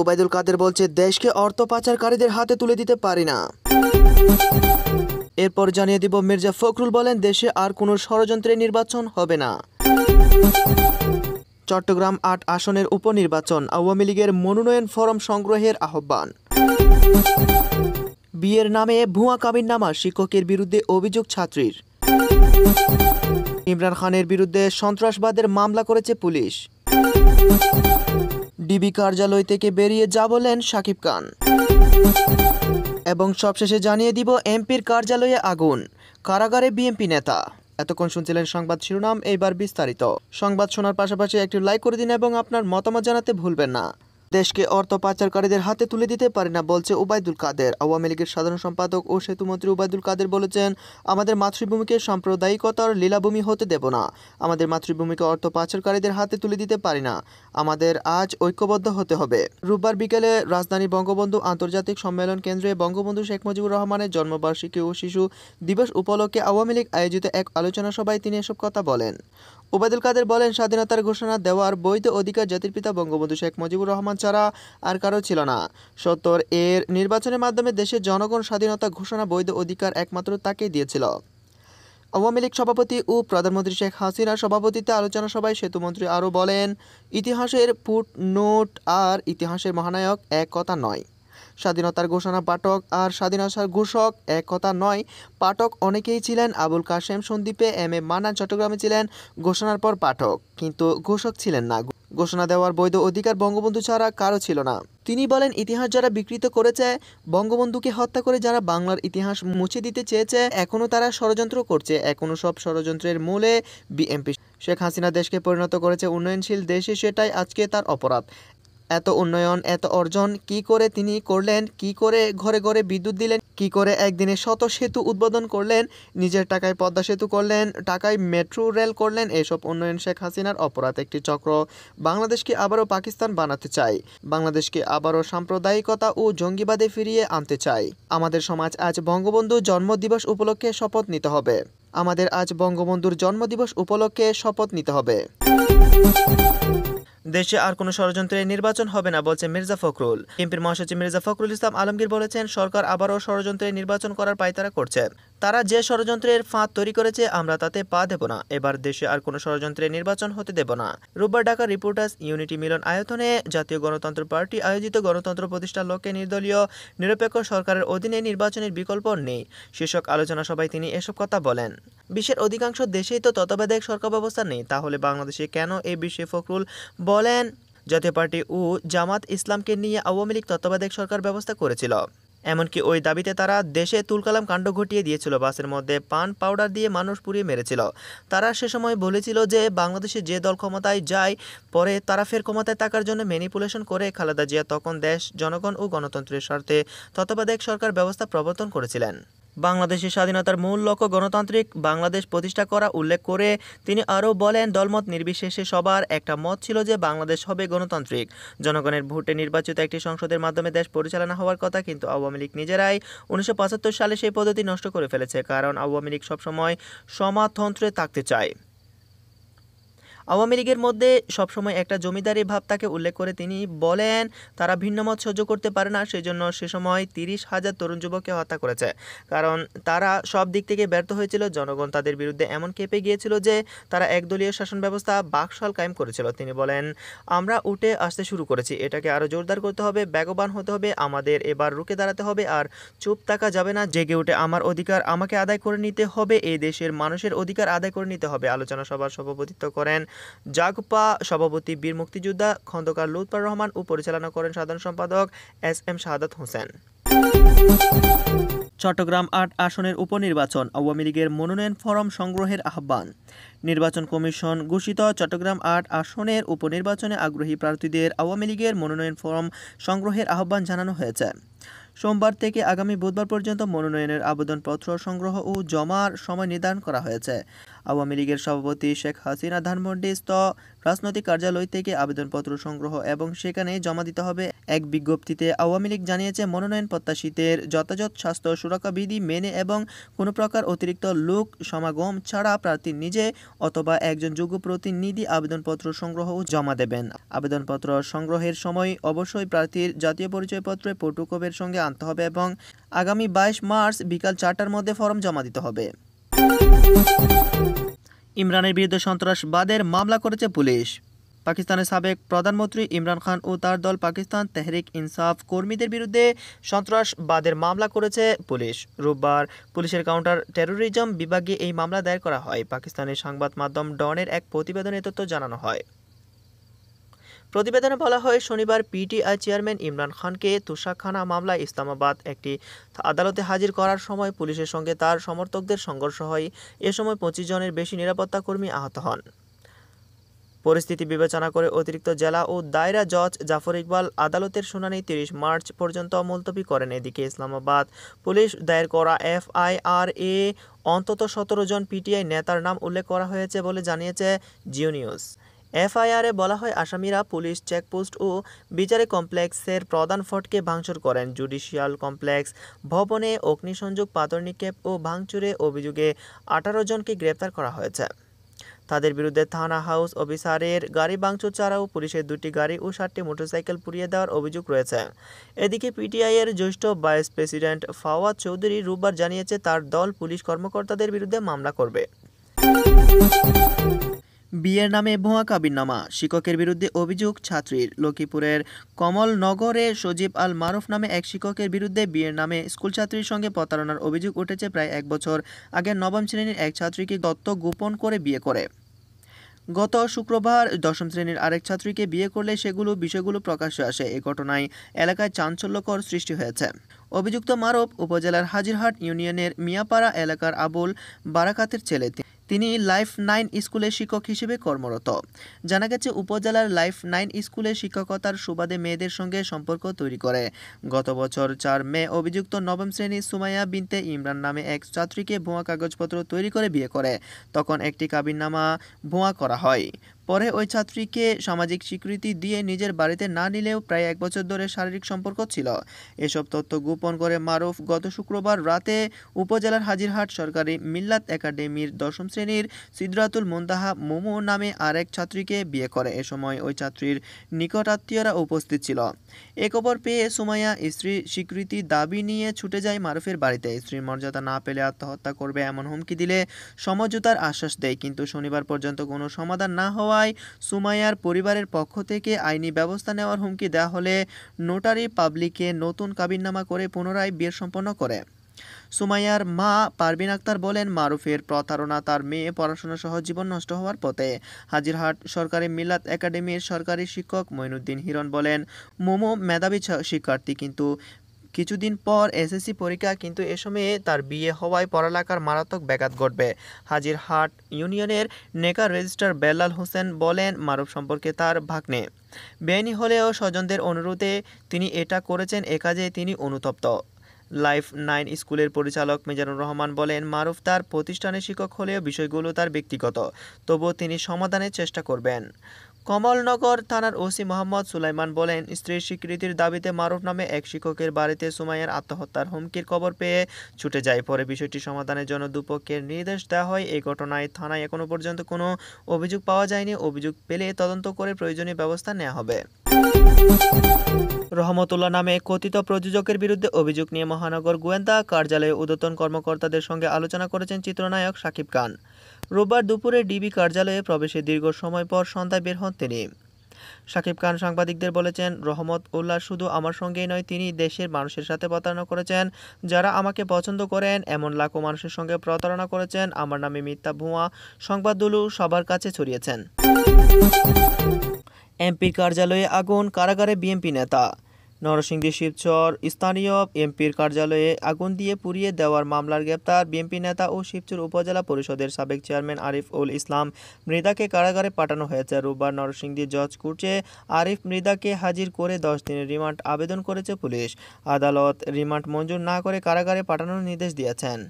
ওবায়দুল কাদের বলছে দেশকে অর্থ পাচারকারীদের হাতে তুলে দিতে পারি না এরপর জানিয়ে দিব মির্জা ফখরুল বলেন দেশে আর কোনো ষড়যন্ত্রের নির্বাচন হবে না চট্টগ্রাম আট আসনের উপনির্বাচন আওয়ামী লীগের মনোনয়ন ফরম সংগ্রহের আহ্বান বিয়ের নামে ভুয়া নামা শিক্ষকের বিরুদ্ধে অভিযোগ ছাত্রীর ইমরান খানের বিরুদ্ধে সন্ত্রাসবাদের মামলা করেছে পুলিশ ডিবি কার্যালয় থেকে বেরিয়ে যা বলেন শাকিব খান এবং সবশেষে জানিয়ে দিব এমপির কার্যালয়ে আগুন কারাগারে বিএমপি নেতা এতক্ষণ শুনছিলেন সংবাদ শিরোনাম এইবার বিস্তারিত সংবাদ শোনার পাশাপাশি একটি লাইক করে দিন এবং আপনার মতামত জানাতে ভুলবেন না দেশকে অর্থ পাচারকারীদের হাতে তুলে দিতে পারে না বলছে ওবায়দুল কাদের আওয়ামী লীগের সাধারণ সম্পাদক ও সেতুমন্ত্রী ওবায়দুল কাদের বলেছেন আমাদের মাতৃভূমিকে সাম্প্রদায়িকতার লীলাভূমি হতে দেব না আমাদের মাতৃভূমিকে অর্থ পাচারকারীদের হাতে তুলে দিতে পারি না আমাদের আজ ঐক্যবদ্ধ হতে হবে রোববার বিকেলে রাজধানী বঙ্গবন্ধু আন্তর্জাতিক সম্মেলন কেন্দ্রে বঙ্গবন্ধু শেখ মুজিবুর রহমানের জন্মবার্ষিকী ও শিশু দিবস উপলক্ষে আওয়ামী লীগ আয়োজিত এক আলোচনা সভায় তিনি এসব কথা বলেন ওবায়দুল কাদের বলেন স্বাধীনতার ঘোষণা দেওয়ার বৈধ অধিকার জাতির পিতা বঙ্গবন্ধু শেখ মুজিবুর রহমান ছাড়া আর কারো ছিল না সত্তর এর নির্বাচনের মাধ্যমে দেশের জনগণ স্বাধীনতা ঘোষণা বৈধ অধিকার একমাত্র তাকেই দিয়েছিল আওয়ামী লীগ সভাপতি ও প্রধানমন্ত্রী শেখ হাসিনার সভাপতিত্বে আলোচনা সভায় সেতুমন্ত্রী আরও বলেন ইতিহাসের ফুট নোট আর ইতিহাসের মহানায়ক এক কথা নয় স্বাধীনতার ঘোষণা পাঠক আর স্বাধীনতার ঘোষক এক কথা নয় পাঠক অনেকেই ছিলেন আবুল কাশেম সন্দীপে এম এ মানান চট্টগ্রামে ছিলেন ঘোষণার পর পাঠক কিন্তু ঘোষক ছিলেন না ঘোষণা দেওয়ার বৈধ অধিকার বঙ্গবন্ধু ছাড়া কারও ছিল না তিনি বলেন ইতিহাস যারা বিকৃত করেছে বঙ্গবন্ধুকে হত্যা করে যারা বাংলার ইতিহাস মুছে দিতে চেয়েছে এখনও তারা ষড়যন্ত্র করছে এখনও সব ষড়যন্ত্রের মূলে বিএমপি শেখ হাসিনা দেশকে পরিণত করেছে উন্নয়নশীল দেশে সেটাই আজকে তার অপরাধ এত উন্নয়ন এত অর্জন কি করে তিনি করলেন কি করে ঘরে ঘরে বিদ্যুৎ দিলেন কি করে একদিনে শত সেতু উদ্বোধন করলেন নিজের টাকায় পদ্মা সেতু করলেন টাকায় মেট্রো রেল করলেন এসব উন্নয়ন শেখ হাসিনার অপরাধ একটি চক্র বাংলাদেশকে আবারও পাকিস্তান বানাতে চাই বাংলাদেশকে আবারও সাম্প্রদায়িকতা ও জঙ্গিবাদে ফিরিয়ে আনতে চাই আমাদের সমাজ আজ বঙ্গবন্ধু জন্মদিবস উপলক্ষে শপথ নিতে হবে আমাদের আজ বঙ্গবন্ধুর জন্মদিবস উপলক্ষে শপথ নিতে হবে দেশে আর কোনো ষড়যন্ত্রে নির্বাচন হবে না বলছে মির্জা ফখরুল এমপির মহাসচিব মির্জা ফখরুল ইসলাম আলমগীর বলেছেন সরকার আবারও ষড়যন্ত্রে নির্বাচন করার পায়তারা করছে তারা যে ষড়যন্ত্রের ফাঁদ তৈরি করেছে আমরা তাতে পা দেব না এবার দেশে আর কোনো ষড়যন্ত্রে নির্বাচন হতে দেব না রোববার ঢাকা রিপোর্টার্স ইউনিটি মিলন আয়তনে জাতীয় গণতন্ত্র পার্টি আয়োজিত গণতন্ত্র প্রতিষ্ঠার লক্ষ্যে নির্দলীয় নিরপেক্ষ সরকারের অধীনে নির্বাচনের বিকল্প নেই শীর্ষক আলোচনা সভায় তিনি এসব কথা বলেন বিশ্বের অধিকাংশ দেশেই তো তত্ত্বাবধায়ক সরকার ব্যবস্থা নেই তাহলে বাংলাদেশে কেন এই বিষয়ে ফখরুল বলেন জাতীয় পার্টি ও জামাত ইসলামকে নিয়ে আওয়ামী লীগ তত্ত্বাবধায়ক সরকার ব্যবস্থা করেছিল এমনকি ওই দাবিতে তারা দেশে তুলকালাম কাণ্ড ঘটিয়ে দিয়েছিল বাসের মধ্যে পান পাউডার দিয়ে মানুষ পুড়িয়ে মেরেছিল তারা সে সময় বলেছিল যে বাংলাদেশে যে দল ক্ষমতায় যায় পরে তারা ফের ক্ষমতায় থাকার জন্য ম্যানিপুলেশন করে খালেদা জিয়া তখন দেশ জনগণ ও গণতন্ত্রের স্বার্থে তত্ত্বাবধায়ক সরকার ব্যবস্থা প্রবর্তন করেছিলেন বাংলাদেশের স্বাধীনতার মূল লক্ষ্য গণতান্ত্রিক বাংলাদেশ প্রতিষ্ঠা করা উল্লেখ করে তিনি আরও বলেন দলমত নির্বিশেষে সবার একটা মত ছিল যে বাংলাদেশ হবে গণতান্ত্রিক জনগণের ভোটে নির্বাচিত একটি সংসদের মাধ্যমে দেশ পরিচালনা হওয়ার কথা কিন্তু আওয়ামী লীগ নিজেরাই উনিশশো সালে সেই পদ্ধতি নষ্ট করে ফেলেছে কারণ আওয়ামী লীগ সবসময় সমাজতন্ত্রে থাকতে চায় আওয়ামী লীগের মধ্যে সবসময় একটা জমিদারি ভাব তাকে উল্লেখ করে তিনি বলেন তারা ভিন্নমত সহ্য করতে পারে না সেই জন্য সে সময় তিরিশ হাজার তরুণ যুবককে হত্যা করেছে কারণ তারা সব দিক থেকে ব্যর্থ হয়েছিল জনগণ তাদের বিরুদ্ধে এমন কেঁপে গিয়েছিল যে তারা একদলীয় শাসন ব্যবস্থা বাকশাল কায়েম করেছিল তিনি বলেন আমরা উঠে আসতে শুরু করেছি এটাকে আরও জোরদার করতে হবে বেগবান হতে হবে আমাদের এবার রুখে দাঁড়াতে হবে আর চুপ থাকা যাবে না জেগে উঠে আমার অধিকার আমাকে আদায় করে নিতে হবে এই দেশের মানুষের অধিকার আদায় করে নিতে হবে আলোচনা সভার সভাপতিত্ব করেন জাগপা সভাপতি বীর মুক্তিযোদ্ধা খন্দকার লুৎফার রহমান ও পরিচালনা করেন সাধারণ সম্পাদক এস এম শাহাদ হোসেন চট্টগ্রাম আট আসনের উপনির্বাচন আওয়ামী লীগের মনোনয়ন ফরম সংগ্রহের আহ্বান নির্বাচন কমিশন ঘোষিত চট্টগ্রাম আট আসনের উপনির্বাচনে আগ্রহী প্রার্থীদের আওয়ামী লীগের মনোনয়ন ফরম সংগ্রহের আহ্বান জানানো হয়েছে সোমবার থেকে আগামী বুধবার পর্যন্ত মনোনয়নের আবেদনপত্র সংগ্রহ ও জমার সময় নির্ধারণ করা হয়েছে আওয়ামী লীগের সভাপতি শেখ হাসিনা ধানমন্ডিস্থ রাজনৈতিক কার্যালয় থেকে আবেদনপত্র সংগ্রহ এবং সেখানে জমা দিতে হবে এক বিজ্ঞপ্তিতে আওয়ামী লীগ জানিয়েছে মনোনয়ন প্রত্যাশীদের যথাযথ স্বাস্থ্য সুরক্ষা বিধি মেনে এবং কোনো প্রকার অতিরিক্ত লোক সমাগম ছাড়া প্রার্থী নিজে অথবা একজন যোগ্য প্রতিনিধি আবেদনপত্র সংগ্রহ জমা দেবেন আবেদনপত্র সংগ্রহের সময় অবশ্যই প্রার্থীর জাতীয় পরিচয়পত্রে পটুকবের সঙ্গে আনতে হবে এবং আগামী বাইশ মার্চ বিকাল চারটার মধ্যে ফর্ম জমা দিতে হবে ইমরানের বিরুদ্ধে সন্ত্রাসবাদের মামলা করেছে পুলিশ পাকিস্তানের সাবেক প্রধানমন্ত্রী ইমরান খান ও তার দল পাকিস্তান তেহরিক ইনসাফ কর্মীদের বিরুদ্ধে সন্ত্রাসবাদের মামলা করেছে পুলিশ রোববার পুলিশের কাউন্টার টেরোরিজম বিভাগে এই মামলা দায়ের করা হয় পাকিস্তানের সংবাদ মাধ্যম ডনের এক প্রতিবেদনে তথ্য জানানো হয় প্রতিবেদনে বলা হয় শনিবার পিটিআই চেয়ারম্যান ইমরান খানকে তুষাখানা মামলায় ইসলামাবাদ একটি আদালতে হাজির করার সময় পুলিশের সঙ্গে তার সমর্থকদের সংঘর্ষ হয় এ সময় পঁচিশ জনের বেশি নিরাপত্তা কর্মী আহত হন পরিস্থিতি বিবেচনা করে অতিরিক্ত জেলা ও দায়রা জজ জাফর ইকবাল আদালতের শুনানি তিরিশ মার্চ পর্যন্ত মুলতবি করেন এদিকে ইসলামাবাদ পুলিশ দায়ের করা এফআইআর এ অন্তত সতেরো জন পিটিআই নেতার নাম উল্লেখ করা হয়েছে বলে জানিয়েছে জিও নিউজ এফআইআরে বলা হয় আসামিরা পুলিশ চেকপোস্ট ও বিচারে কমপ্লেক্সের প্রধান ফটকে ভাঙচুর করেন জুডিশিয়াল কমপ্লেক্স ভবনে অগ্নিসংযোগ পাথর নিক্ষেপ ও ভাঙচুরে অভিযোগে আঠারো জনকে গ্রেপ্তার করা হয়েছে তাদের বিরুদ্ধে থানা হাউস অফিসারের গাড়ি ভাঙচুর ছাড়াও পুলিশের দুটি গাড়ি ও সাতটি মোটরসাইকেল পুড়িয়ে দেওয়ার অভিযোগ রয়েছে এদিকে পিটিআই এর জ্যেষ্ঠ ভাইস প্রেসিডেন্ট ফাওয়াদ চৌধুরী রোববার জানিয়েছে তার দল পুলিশ কর্মকর্তাদের বিরুদ্ধে মামলা করবে বিয়ের নামে ভুয়া কাবিননামা শিক্ষকের বিরুদ্ধে অভিযোগ ছাত্রীর লক্ষ্মীপুরের কমলনগরে সজীব আল মারুফ নামে এক শিক্ষকের বিরুদ্ধে বিয়ের নামে স্কুল ছাত্রীর সঙ্গে প্রতারণার অভিযোগ উঠেছে প্রায় এক বছর আগে নবম শ্রেণীর এক ছাত্রীকে দত্ত গোপন করে বিয়ে করে গত শুক্রবার দশম শ্রেণীর আরেক ছাত্রীকে বিয়ে করলে সেগুলো বিষয়গুলো প্রকাশ্যে আসে এ ঘটনায় এলাকায় চাঞ্চল্যকর সৃষ্টি হয়েছে অভিযুক্ত মারব উপজেলার হাজিরহাট ইউনিয়নের মিয়াপাড়া এলাকার আবুল বারাকাতের ছেলে তিনি লাইফ নাইন স্কুলের শিক্ষক হিসেবে কর্মরত জানা গেছে উপজেলার লাইফ নাইন স্কুলে শিক্ষকতার সুবাদে মেয়েদের সঙ্গে সম্পর্ক তৈরি করে গত বছর চার মে অভিযুক্ত নবম শ্রেণী সুমাইয়া বিনতে ইমরান নামে এক ছাত্রীকে ভুয়া কাগজপত্র তৈরি করে বিয়ে করে তখন একটি কাবিননামা ভুয়া করা হয় পরে ওই ছাত্রীকে সামাজিক স্বীকৃতি দিয়ে নিজের বাড়িতে না নিলেও প্রায় এক বছর ধরে শারীরিক সম্পর্ক ছিল এসব তথ্য গোপন করে মারুফ গত শুক্রবার রাতে উপজেলার হাজিরহাট সরকারি মিল্লাত একাডেমির দশম শ্রেণীর সিদ্রাতুল মন্দাহা মোমো নামে আরেক ছাত্রীকে বিয়ে করে এ সময় ওই ছাত্রীর নিকট আত্মীয়রা উপস্থিত ছিল এ খবর পেয়ে সুমাইয়া স্ত্রী স্বীকৃতি দাবি নিয়ে ছুটে যায় মারুফের বাড়িতে স্ত্রীর মর্যাদা না পেলে আত্মহত্যা করবে এমন হুমকি দিলে সমঝোতার আশ্বাস দেয় কিন্তু শনিবার পর্যন্ত কোনো সমাধান না হওয়া হওয়ায় সুমাইয়ার পরিবারের পক্ষ থেকে আইনি ব্যবস্থা নেওয়ার হুমকি দেওয়া হলে নোটারি পাবলিকে নতুন কাবিননামা করে পুনরায় বিয়ে সম্পন্ন করে সুমাইয়ার মা পারবিন আক্তার বলেন মারুফের প্রতারণা তার মেয়ে পড়াশোনা সহ জীবন নষ্ট হওয়ার পথে হাজিরহাট সরকারি মিলাত একাডেমির সরকারি শিক্ষক মইনুদ্দিন হিরণ বলেন মোমো মেধাবী শিক্ষার্থী কিন্তু কিছুদিন পর এসএসসি পরীক্ষা কিন্তু এ সময়ে তার বিয়ে হওয়ায় পড়ালেখার মারাত্মক ব্যাঘাত ঘটবে হাজিরহাট ইউনিয়নের নেকা রেজিস্ট্রার বেলাল হোসেন বলেন মানব সম্পর্কে তার ভাগ্নে বেআইনি হলেও স্বজনদের অনুরোধে তিনি এটা করেছেন এ কাজে তিনি অনুতপ্ত লাইফ নাইন স্কুলের পরিচালক মিজানুর রহমান বলেন মারুফ তার প্রতিষ্ঠানের শিক্ষক হলেও বিষয়গুলো তার ব্যক্তিগত তবুও তিনি সমাধানের চেষ্টা করবেন কমলনগর থানার ওসি মোহাম্মদ সুলাইমান বলেন স্ত্রীর স্বীকৃতির দাবিতে মারুফ নামে এক শিক্ষকের বাড়িতে সুমাইয়ার আত্মহত্যার হুমকির খবর পেয়ে ছুটে যায় পরে বিষয়টি সমাধানের জন্য দুপক্ষের নির্দেশ দেওয়া হয় এই ঘটনায় থানায় এখনও পর্যন্ত কোনো অভিযোগ পাওয়া যায়নি অভিযোগ পেলে তদন্ত করে প্রয়োজনীয় ব্যবস্থা নেওয়া হবে রহমতুল্লাহ নামে কথিত প্রযোজকের বিরুদ্ধে অভিযোগ নিয়ে মহানগর গোয়েন্দা কার্যালয়ে উদ্যতন কর্মকর্তাদের সঙ্গে আলোচনা করেছেন চিত্রনায়ক সাকিব খান রোববার দুপুরে ডিবি কার্যালয়ে প্রবেশে দীর্ঘ সময় পর সন্ধ্যায় বের হন তিনি সাকিব খান সাংবাদিকদের বলেছেন রহমত উল্লাহ শুধু আমার সঙ্গেই নয় তিনি দেশের মানুষের সাথে প্রতারণা করেছেন যারা আমাকে পছন্দ করেন এমন লাখো মানুষের সঙ্গে প্রতারণা করেছেন আমার নামে মিথ্যা ভুয়া দুলু সবার কাছে ছড়িয়েছেন এমপির কার্যালয়ে আগুন কারাগারে বিএমপি নেতা নরসিংদী শিবচর স্থানীয় এমপির কার্যালয়ে আগুন দিয়ে পুড়িয়ে দেওয়ার মামলার গ্রেপ্তার বিএনপি নেতা ও শিবচর উপজেলা পরিষদের সাবেক চেয়ারম্যান আরিফ উল ইসলাম মৃদাকে কারাগারে পাঠানো হয়েছে রোববার নরসিংদী জজ কোর্টে আরিফ মৃদাকে হাজির করে দশ দিনের রিমান্ড আবেদন করেছে পুলিশ আদালত রিমান্ড মঞ্জুর না করে কারাগারে পাঠানোর নির্দেশ দিয়েছেন